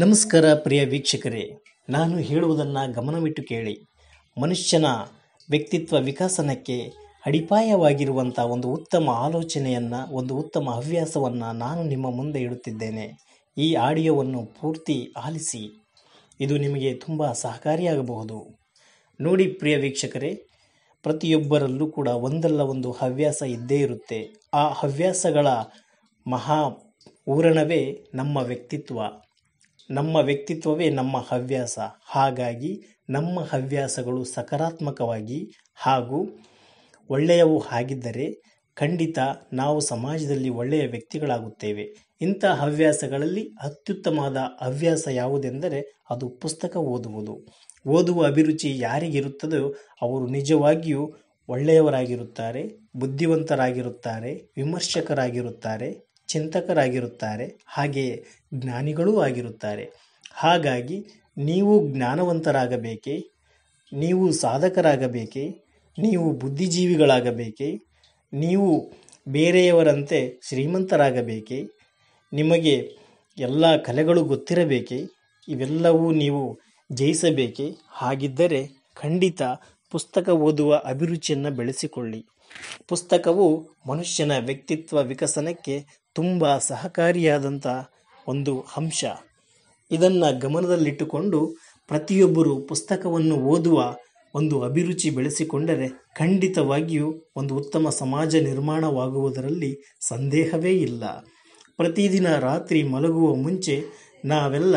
ನಮಸ್ಕಾರ ಪ್ರಿಯ ವೀಕ್ಷಕರೇ ನಾನು ಹೇಳುವುದನ್ನು ಗಮನವಿಟ್ಟು ಕೇಳಿ ಮನುಷ್ಯನ ವ್ಯಕ್ತಿತ್ವ ವಿಕಸನಕ್ಕೆ ಅಡಿಪಾಯವಾಗಿರುವಂಥ ಒಂದು ಉತ್ತಮ ಆಲೋಚನೆಯನ್ನು ಒಂದು ಉತ್ತಮ ಹವ್ಯಾಸವನ್ನು ನಾನು ನಿಮ್ಮ ಮುಂದೆ ಇಡುತ್ತಿದ್ದೇನೆ ಈ ಆಡಿಯೋವನ್ನು ಪೂರ್ತಿ ಆಲಿಸಿ ಇದು ನಿಮಗೆ ತುಂಬ ಸಹಕಾರಿಯಾಗಬಹುದು ನೋಡಿ ಪ್ರಿಯ ವೀಕ್ಷಕರೇ ಪ್ರತಿಯೊಬ್ಬರಲ್ಲೂ ಕೂಡ ಒಂದಲ್ಲ ಒಂದು ಹವ್ಯಾಸ ಇದ್ದೇ ಇರುತ್ತೆ ಆ ಹವ್ಯಾಸಗಳ ಮಹಾ ಊರಣವೇ ನಮ್ಮ ವ್ಯಕ್ತಿತ್ವ ನಮ್ಮ ವ್ಯಕ್ತಿತ್ವವೇ ನಮ್ಮ ಹವ್ಯಾಸ ಹಾಗಾಗಿ ನಮ್ಮ ಹವ್ಯಾಸಗಳು ಸಕಾರಾತ್ಮಕವಾಗಿ ಹಾಗೂ ಒಳ್ಳೆಯವು ಆಗಿದ್ದರೆ ಖಂಡಿತ ನಾವು ಸಮಾಜದಲ್ಲಿ ಒಳ್ಳೆಯ ವ್ಯಕ್ತಿಗಳಾಗುತ್ತೇವೆ ಇಂಥ ಹವ್ಯಾಸಗಳಲ್ಲಿ ಅತ್ಯುತ್ತಮವಾದ ಹವ್ಯಾಸ ಯಾವುದೆಂದರೆ ಅದು ಪುಸ್ತಕ ಓದುವುದು ಓದುವ ಅಭಿರುಚಿ ಯಾರಿಗಿರುತ್ತದೋ ಅವರು ನಿಜವಾಗಿಯೂ ಒಳ್ಳೆಯವರಾಗಿರುತ್ತಾರೆ ಬುದ್ಧಿವಂತರಾಗಿರುತ್ತಾರೆ ವಿಮರ್ಶಕರಾಗಿರುತ್ತಾರೆ ಚಿಂತಕರಾಗಿರುತ್ತಾರೆ ಹಾಗೆಯೇ ಜ್ಞಾನಿಗಳೂ ಆಗಿರುತ್ತಾರೆ ಹಾಗಾಗಿ ನೀವು ಜ್ಞಾನವಂತರಾಗಬೇಕೆ ನೀವು ಸಾಧಕರಾಗಬೇಕೇ ನೀವು ಬುದ್ಧಿಜೀವಿಗಳಾಗಬೇಕೇ ನೀವು ಬೇರೆಯವರಂತೆ ಶ್ರೀಮಂತರಾಗಬೇಕೆ ನಿಮಗೆ ಎಲ್ಲ ಕಲೆಗಳು ಗೊತ್ತಿರಬೇಕೆ ಇವೆಲ್ಲವೂ ನೀವು ಜಯಿಸಬೇಕೆ ಹಾಗಿದ್ದರೆ ಖಂಡಿತ ಪುಸ್ತಕ ಓದುವ ಅಭಿರುಚಿಯನ್ನು ಬೆಳೆಸಿಕೊಳ್ಳಿ ಪುಸ್ತಕವು ಮನುಷ್ಯನ ವ್ಯಕ್ತಿತ್ವ ವಿಕಸನಕ್ಕೆ ತುಂಬ ಸಹಕಾರಿಯಾದಂಥ ಒಂದು ಅಂಶ ಇದನ್ನು ಗಮನದಲ್ಲಿಟ್ಟುಕೊಂಡು ಪ್ರತಿಯೊಬ್ಬರು ಪುಸ್ತಕವನ್ನು ಓದುವ ಒಂದು ಅಭಿರುಚಿ ಬೆಳೆಸಿಕೊಂಡರೆ ಖಂಡಿತವಾಗಿಯೂ ಒಂದು ಉತ್ತಮ ಸಮಾಜ ನಿರ್ಮಾಣವಾಗುವುದರಲ್ಲಿ ಸಂದೇಹವೇ ಇಲ್ಲ ಪ್ರತಿದಿನ ರಾತ್ರಿ ಮಲಗುವ ಮುಂಚೆ ನಾವೆಲ್ಲ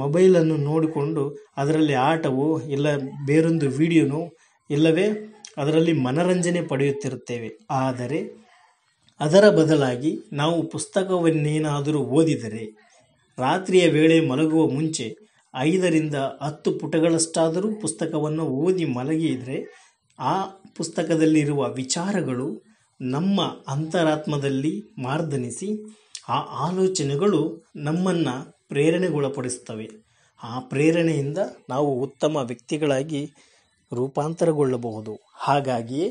ಮೊಬೈಲನ್ನು ನೋಡಿಕೊಂಡು ಅದರಲ್ಲಿ ಆಟವೋ ಇಲ್ಲ ಬೇರೊಂದು ವಿಡಿಯೋನೋ ಇಲ್ಲವೇ ಅದರಲ್ಲಿ ಮನರಂಜನೆ ಪಡೆಯುತ್ತಿರುತ್ತೇವೆ ಆದರೆ ಅದರ ಬದಲಾಗಿ ನಾವು ಪುಸ್ತಕವನ್ನೇನಾದರೂ ಓದಿದರೆ ರಾತ್ರಿಯ ವೇಳೆ ಮಲಗುವ ಮುಂಚೆ ಐದರಿಂದ ಹತ್ತು ಪುಟಗಳಷ್ಟಾದರೂ ಪುಸ್ತಕವನ್ನು ಓದಿ ಮಲಗಿದರೆ ಆ ಪುಸ್ತಕದಲ್ಲಿರುವ ವಿಚಾರಗಳು ನಮ್ಮ ಅಂತರಾತ್ಮದಲ್ಲಿ ಮಾರ್ದನಿಸಿ ಆ ಆಲೋಚನೆಗಳು ನಮ್ಮನ್ನು ಪ್ರೇರಣೆಗೊಳಪಡಿಸ್ತವೆ ಆ ಪ್ರೇರಣೆಯಿಂದ ನಾವು ಉತ್ತಮ ವ್ಯಕ್ತಿಗಳಾಗಿ ರೂಪಾಂತರಗೊಳ್ಳಬಹುದು ಹಾಗಾಗಿಯೇ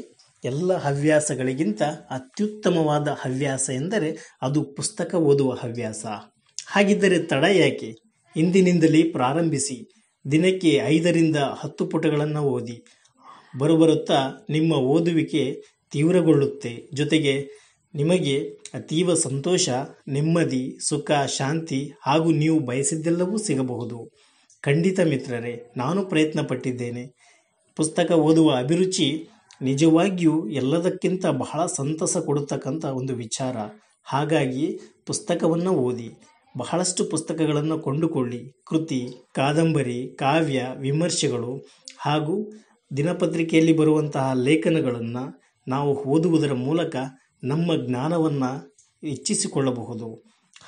ಎಲ್ಲ ಹವ್ಯಾಸಗಳಿಗಿಂತ ಅತ್ಯುತ್ತಮವಾದ ಹವ್ಯಾಸ ಎಂದರೆ ಅದು ಪುಸ್ತಕ ಓದುವ ಹವ್ಯಾಸ ಹಾಗಿದ್ದರೆ ತಡ ಯಾಕೆ ಇಂದಿನಿಂದಲೇ ಪ್ರಾರಂಭಿಸಿ ದಿನಕ್ಕೆ ಐದರಿಂದ ಹತ್ತು ಪುಟಗಳನ್ನು ಓದಿ ಬರುಬರುತ್ತಾ ನಿಮ್ಮ ಓದುವಿಕೆ ತೀವ್ರಗೊಳ್ಳುತ್ತೆ ಜೊತೆಗೆ ನಿಮಗೆ ಅತೀವ ಸಂತೋಷ ನೆಮ್ಮದಿ ಸುಖ ಶಾಂತಿ ಹಾಗೂ ನೀವು ಬಯಸಿದ್ದೆಲ್ಲವೂ ಸಿಗಬಹುದು ಖಂಡಿತ ಮಿತ್ರರೇ ನಾನು ಪ್ರಯತ್ನ ಪಟ್ಟಿದ್ದೇನೆ ಪುಸ್ತಕ ಓದುವ ಅಭಿರುಚಿ ನಿಜವಾಗಿಯೂ ಎಲ್ಲದಕ್ಕಿಂತ ಬಹಳ ಸಂತಸ ಕೊಡತಕ್ಕಂಥ ಒಂದು ವಿಚಾರ ಹಾಗಾಗಿ ಪುಸ್ತಕವನ್ನು ಓದಿ ಬಹಳಷ್ಟು ಪುಸ್ತಕಗಳನ್ನು ಕೊಂಡುಕೊಳ್ಳಿ ಕೃತಿ ಕಾದಂಬರಿ ಕಾವ್ಯ ವಿಮರ್ಶೆಗಳು ಹಾಗೂ ದಿನಪತ್ರಿಕೆಯಲ್ಲಿ ಬರುವಂತಹ ಲೇಖನಗಳನ್ನು ನಾವು ಓದುವುದರ ಮೂಲಕ ನಮ್ಮ ಜ್ಞಾನವನ್ನು ಹೆಚ್ಚಿಸಿಕೊಳ್ಳಬಹುದು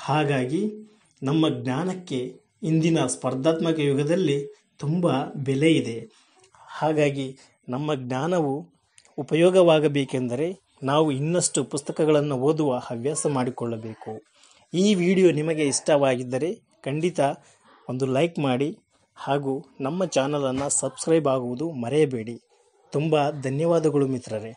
ಹಾಗಾಗಿ ನಮ್ಮ ಜ್ಞಾನಕ್ಕೆ ಇಂದಿನ ಸ್ಪರ್ಧಾತ್ಮಕ ಯುಗದಲ್ಲಿ ತುಂಬ ಬೆಲೆ ಇದೆ ಹಾಗಾಗಿ ನಮ್ಮ ಜ್ಞಾನವು ಉಪಯೋಗವಾಗಬೇಕೆಂದರೆ ನಾವು ಇನ್ನಷ್ಟು ಪುಸ್ತಕಗಳನ್ನು ಓದುವ ಹವ್ಯಾಸ ಮಾಡಿಕೊಳ್ಳಬೇಕು ಈ ವಿಡಿಯೋ ನಿಮಗೆ ಇಷ್ಟವಾಗಿದ್ದರೆ ಖಂಡಿತ ಒಂದು ಲೈಕ್ ಮಾಡಿ ಹಾಗೂ ನಮ್ಮ ಚಾನಲನ್ನು ಸಬ್ಸ್ಕ್ರೈಬ್ ಆಗುವುದು ಮರೆಯಬೇಡಿ ತುಂಬ ಧನ್ಯವಾದಗಳು ಮಿತ್ರರೇ